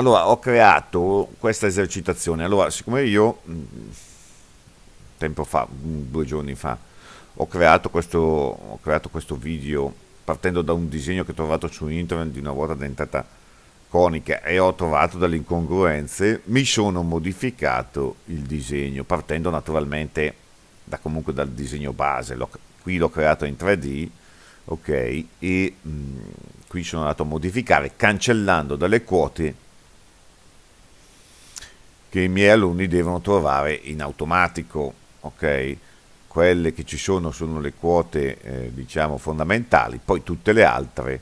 allora ho creato questa esercitazione allora siccome io mm, tempo fa mm, due giorni fa ho creato questo, ho creato questo video partendo da un disegno che ho trovato su internet di una ruota dentata conica e ho trovato delle incongruenze mi sono modificato il disegno partendo naturalmente da, comunque dal disegno base qui l'ho creato in 3D ok e mh, mm, qui sono andato a modificare cancellando delle quote che i miei alunni devono trovare in automatico, ok? Quelle che ci sono sono le quote, eh, diciamo, fondamentali, poi tutte le altre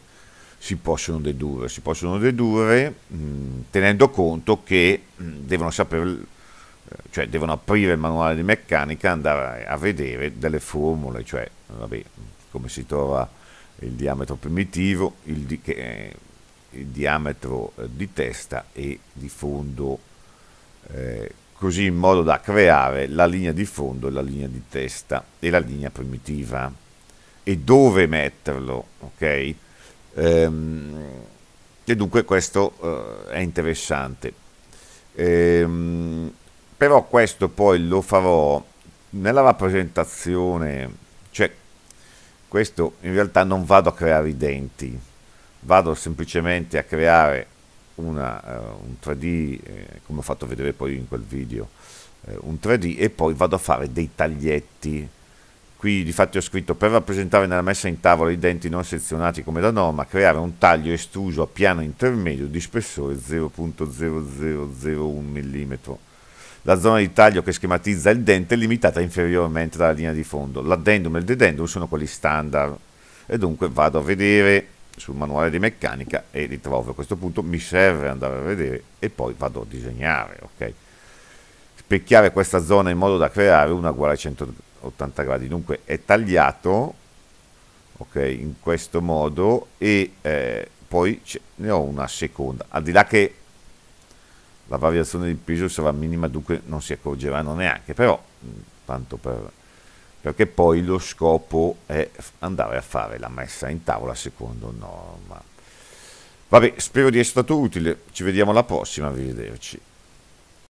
si possono dedurre, si possono dedurre mh, mm, tenendo conto che mh, mm, devono sapere eh, cioè devono aprire il manuale di meccanica andare a vedere delle formule, cioè vabbè, come si trova il diametro primitivo, il, di, eh, il diametro eh, di testa e di fondo eh, così in modo da creare la linea di fondo, la linea di testa e la linea primitiva. E dove metterlo, ok? Ehm, e dunque questo eh, è interessante. Ehm, però questo poi lo farò nella rappresentazione, cioè questo in realtà non vado a creare i denti, vado semplicemente a creare una, eh, un 3D, eh, come ho fatto vedere poi in quel video, eh, un 3D e poi vado a fare dei taglietti. Qui di fatto ho scritto per rappresentare nella messa in tavola i denti non sezionati come da norma, creare un taglio estruso a piano intermedio di spessore 0.0001 mm. La zona di taglio che schematizza il dente è limitata inferiormente dalla linea di fondo. L'addendum e il dedendum sono quelli standard. E dunque vado a vedere sul manuale di meccanica e li trovo. A questo punto mi serve andare a vedere e poi vado a disegnare, ok? Specchiare questa zona in modo da creare una uguale a 180 gradi. Dunque è tagliato, ok, in questo modo e eh, poi ne ho una seconda. Al di là che la variazione di peso sarà minima, dunque non si accorgeranno neanche, però tanto per perché poi lo scopo è andare a fare la messa in tavola secondo norma. Vabbè, spero di essere stato utile, ci vediamo alla prossima, arrivederci.